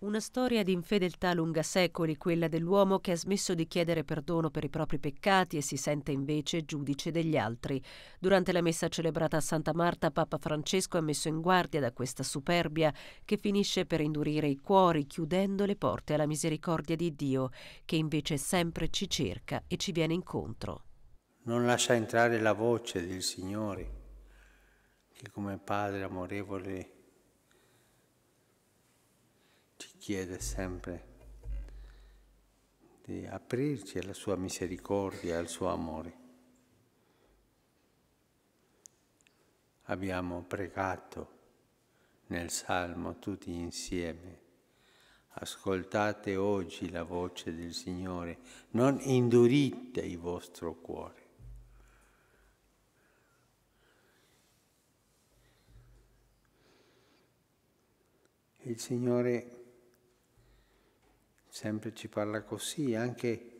Una storia di infedeltà lunga secoli, quella dell'uomo che ha smesso di chiedere perdono per i propri peccati e si sente invece giudice degli altri. Durante la messa celebrata a Santa Marta, Papa Francesco ha messo in guardia da questa superbia che finisce per indurire i cuori, chiudendo le porte alla misericordia di Dio, che invece sempre ci cerca e ci viene incontro. Non lascia entrare la voce del Signore, che come Padre amorevole chiede sempre di aprirci alla sua misericordia al suo amore. Abbiamo pregato nel Salmo tutti insieme. Ascoltate oggi la voce del Signore, non indurite il vostro cuore. Il Signore sempre ci parla così, anche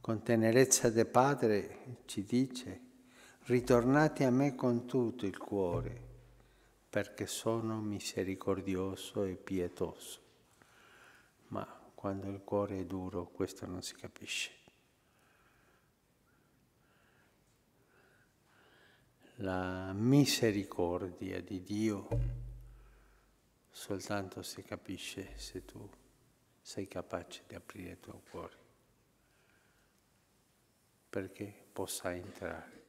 con tenerezza del Padre ci dice, ritornate a me con tutto il cuore, perché sono misericordioso e pietoso. Ma quando il cuore è duro questo non si capisce. La misericordia di Dio soltanto si capisce se tu sei capace di aprire il tuo cuore perché possa entrare.